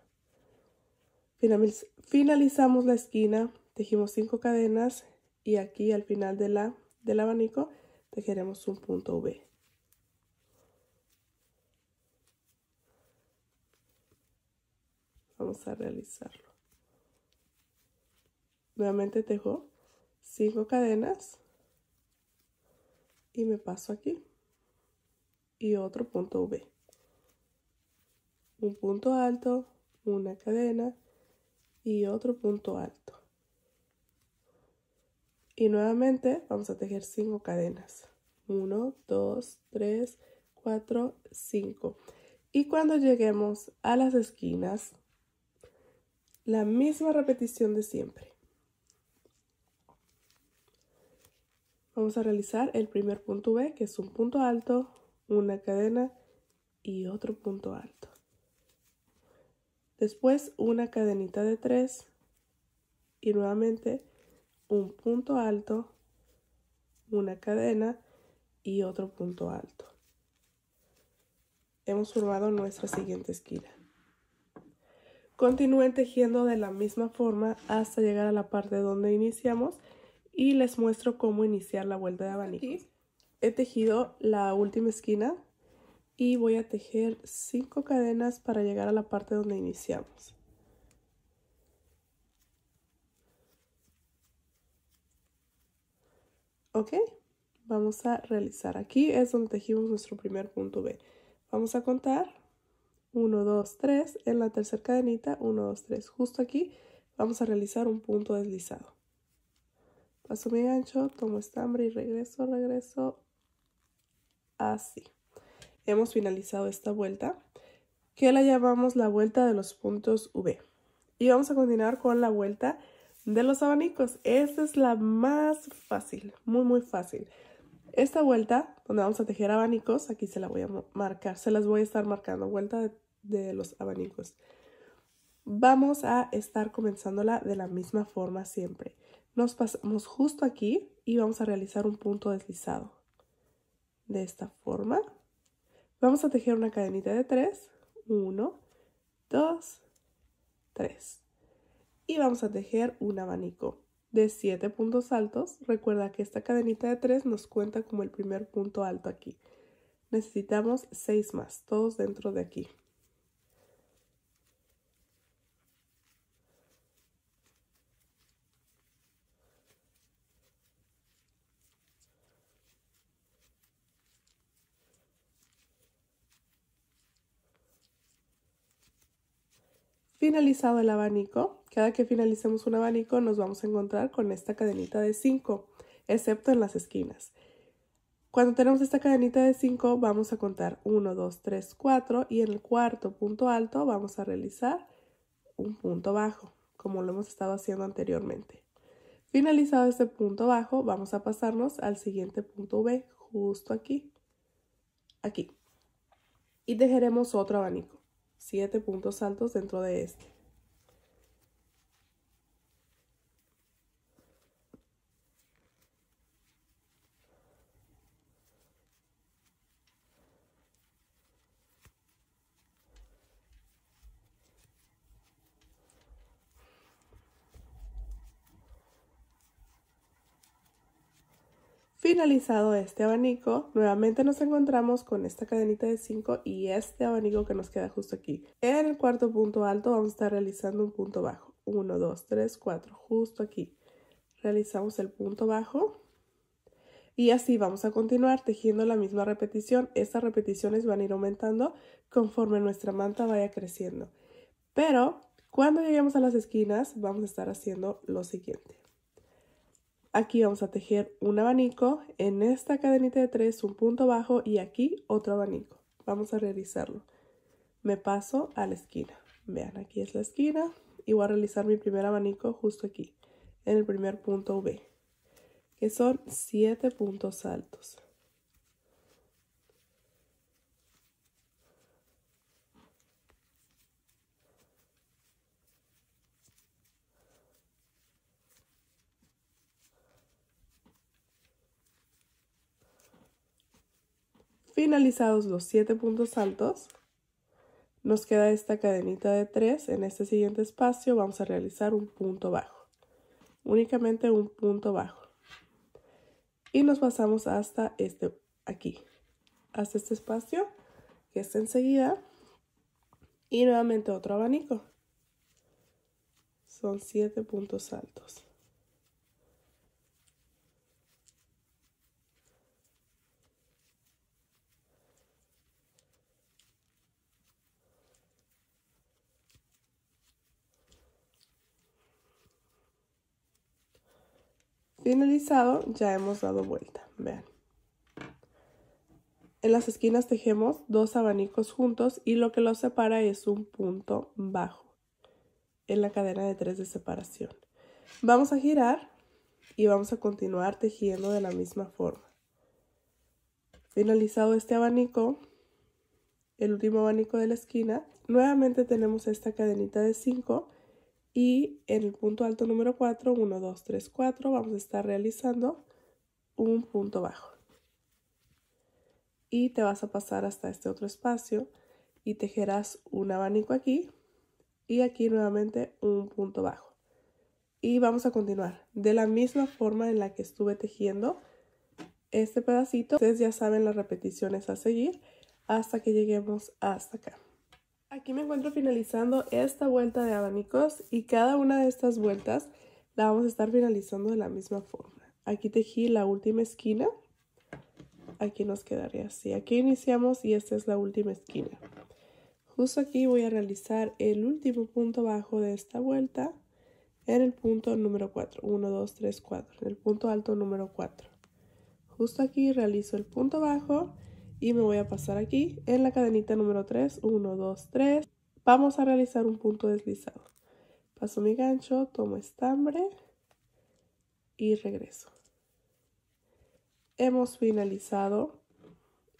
Finalizamos la esquina, tejimos cinco cadenas y aquí al final de la, del abanico tejeremos un punto B Vamos a realizarlo. Nuevamente tejo cinco cadenas y me paso aquí y otro punto V. Un punto alto, una cadena y otro punto alto. Y nuevamente vamos a tejer cinco cadenas. 1, 2, 3, 4, 5. Y cuando lleguemos a las esquinas, la misma repetición de siempre. Vamos a realizar el primer punto B, que es un punto alto, una cadena y otro punto alto. Después una cadenita de tres y nuevamente un punto alto, una cadena y otro punto alto. Hemos formado nuestra siguiente esquina. Continúen tejiendo de la misma forma hasta llegar a la parte donde iniciamos y les muestro cómo iniciar la vuelta de abanico. He tejido la última esquina y voy a tejer 5 cadenas para llegar a la parte donde iniciamos. Ok, vamos a realizar. Aquí es donde tejimos nuestro primer punto B. Vamos a contar 1, 2, 3. En la tercera cadenita, 1, 2, 3. Justo aquí vamos a realizar un punto deslizado paso mi gancho, tomo estambre y regreso, regreso. Así. Hemos finalizado esta vuelta que la llamamos la vuelta de los puntos V. Y vamos a continuar con la vuelta de los abanicos. Esta es la más fácil, muy muy fácil. Esta vuelta, donde vamos a tejer abanicos, aquí se la voy a marcar, se las voy a estar marcando, vuelta de, de los abanicos. Vamos a estar comenzándola de la misma forma siempre. Nos pasamos justo aquí y vamos a realizar un punto deslizado. De esta forma. Vamos a tejer una cadenita de 3. uno, 2, 3. Y vamos a tejer un abanico de siete puntos altos. Recuerda que esta cadenita de 3 nos cuenta como el primer punto alto aquí. Necesitamos seis más, todos dentro de aquí. Finalizado el abanico, cada que finalicemos un abanico nos vamos a encontrar con esta cadenita de 5, excepto en las esquinas. Cuando tenemos esta cadenita de 5 vamos a contar 1, 2, 3, 4 y en el cuarto punto alto vamos a realizar un punto bajo, como lo hemos estado haciendo anteriormente. Finalizado este punto bajo vamos a pasarnos al siguiente punto B, justo aquí, aquí. Y dejaremos otro abanico siete puntos altos dentro de este. Finalizado este abanico, nuevamente nos encontramos con esta cadenita de 5 y este abanico que nos queda justo aquí. En el cuarto punto alto vamos a estar realizando un punto bajo. 1, 2, 3, 4, justo aquí. Realizamos el punto bajo. Y así vamos a continuar tejiendo la misma repetición. Estas repeticiones van a ir aumentando conforme nuestra manta vaya creciendo. Pero cuando lleguemos a las esquinas vamos a estar haciendo lo siguiente. Aquí vamos a tejer un abanico, en esta cadenita de tres, un punto bajo y aquí otro abanico. Vamos a realizarlo. Me paso a la esquina. Vean, aquí es la esquina y voy a realizar mi primer abanico justo aquí, en el primer punto V, que son siete puntos altos. Finalizados los 7 puntos altos, nos queda esta cadenita de 3. En este siguiente espacio vamos a realizar un punto bajo. Únicamente un punto bajo. Y nos pasamos hasta este aquí. Hasta este espacio que está enseguida. Y nuevamente otro abanico. Son 7 puntos altos. Finalizado, ya hemos dado vuelta, vean. En las esquinas tejemos dos abanicos juntos y lo que los separa es un punto bajo en la cadena de tres de separación. Vamos a girar y vamos a continuar tejiendo de la misma forma. Finalizado este abanico, el último abanico de la esquina, nuevamente tenemos esta cadenita de 5 y en el punto alto número 4, 1, 2, 3, 4, vamos a estar realizando un punto bajo. Y te vas a pasar hasta este otro espacio y tejerás un abanico aquí y aquí nuevamente un punto bajo. Y vamos a continuar de la misma forma en la que estuve tejiendo este pedacito. Ustedes ya saben las repeticiones a seguir hasta que lleguemos hasta acá. Aquí me encuentro finalizando esta vuelta de abanicos y cada una de estas vueltas la vamos a estar finalizando de la misma forma. Aquí tejí la última esquina, aquí nos quedaría así. Aquí iniciamos y esta es la última esquina. Justo aquí voy a realizar el último punto bajo de esta vuelta en el punto número 4. 1, 2, 3, 4. En el punto alto número 4. Justo aquí realizo el punto bajo y me voy a pasar aquí en la cadenita número 3, 1, 2, 3. Vamos a realizar un punto deslizado. Paso mi gancho, tomo estambre y regreso. Hemos finalizado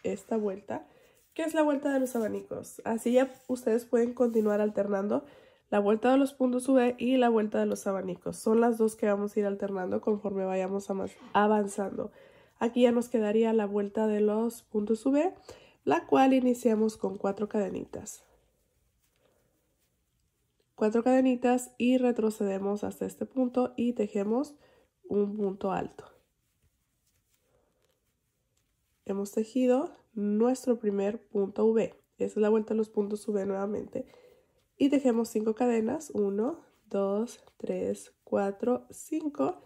esta vuelta, que es la vuelta de los abanicos. Así ya ustedes pueden continuar alternando la vuelta de los puntos V y la vuelta de los abanicos. Son las dos que vamos a ir alternando conforme vayamos avanzando. Aquí ya nos quedaría la vuelta de los puntos V, la cual iniciamos con cuatro cadenitas. Cuatro cadenitas y retrocedemos hasta este punto y tejemos un punto alto. Hemos tejido nuestro primer punto V. Esa es la vuelta de los puntos V nuevamente. Y tejemos cinco cadenas. 1, 2, 3, 4, 5.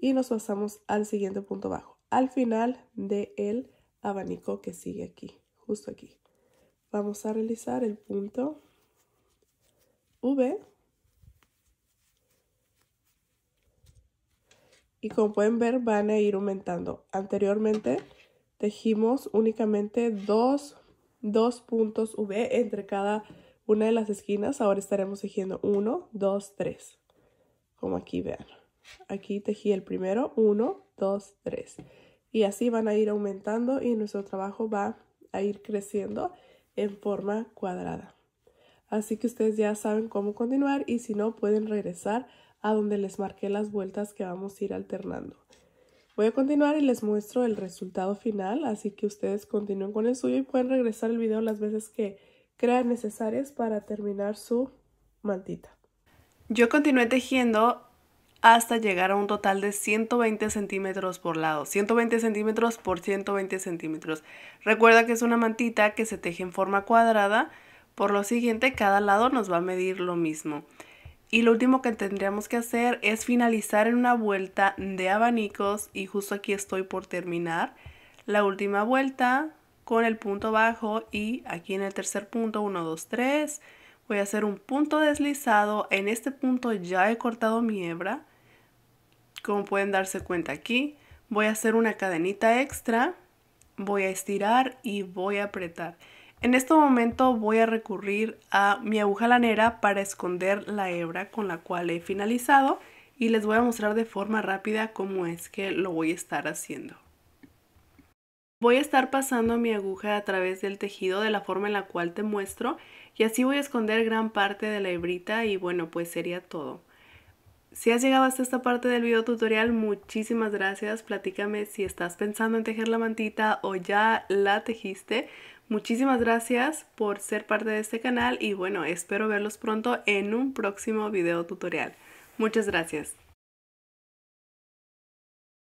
Y nos pasamos al siguiente punto bajo al final del el abanico que sigue aquí, justo aquí. Vamos a realizar el punto V. Y como pueden ver van a ir aumentando. Anteriormente tejimos únicamente dos, dos puntos V entre cada una de las esquinas. Ahora estaremos tejiendo 1, 2, 3. Como aquí vean. Aquí tejí el primero 1, 2, 3. Y así van a ir aumentando y nuestro trabajo va a ir creciendo en forma cuadrada. Así que ustedes ya saben cómo continuar y si no pueden regresar a donde les marqué las vueltas que vamos a ir alternando. Voy a continuar y les muestro el resultado final, así que ustedes continúen con el suyo y pueden regresar el video las veces que crean necesarias para terminar su mantita. Yo continué tejiendo hasta llegar a un total de 120 centímetros por lado, 120 centímetros por 120 centímetros. Recuerda que es una mantita que se teje en forma cuadrada, por lo siguiente cada lado nos va a medir lo mismo. Y lo último que tendríamos que hacer es finalizar en una vuelta de abanicos y justo aquí estoy por terminar la última vuelta con el punto bajo y aquí en el tercer punto 1, 2, 3 voy a hacer un punto deslizado, en este punto ya he cortado mi hebra, como pueden darse cuenta aquí, voy a hacer una cadenita extra, voy a estirar y voy a apretar. En este momento voy a recurrir a mi aguja lanera para esconder la hebra con la cual he finalizado y les voy a mostrar de forma rápida cómo es que lo voy a estar haciendo. Voy a estar pasando mi aguja a través del tejido de la forma en la cual te muestro y así voy a esconder gran parte de la hebrita y bueno pues sería todo. Si has llegado hasta esta parte del video tutorial, muchísimas gracias. Platícame si estás pensando en tejer la mantita o ya la tejiste. Muchísimas gracias por ser parte de este canal y bueno, espero verlos pronto en un próximo video tutorial. Muchas gracias.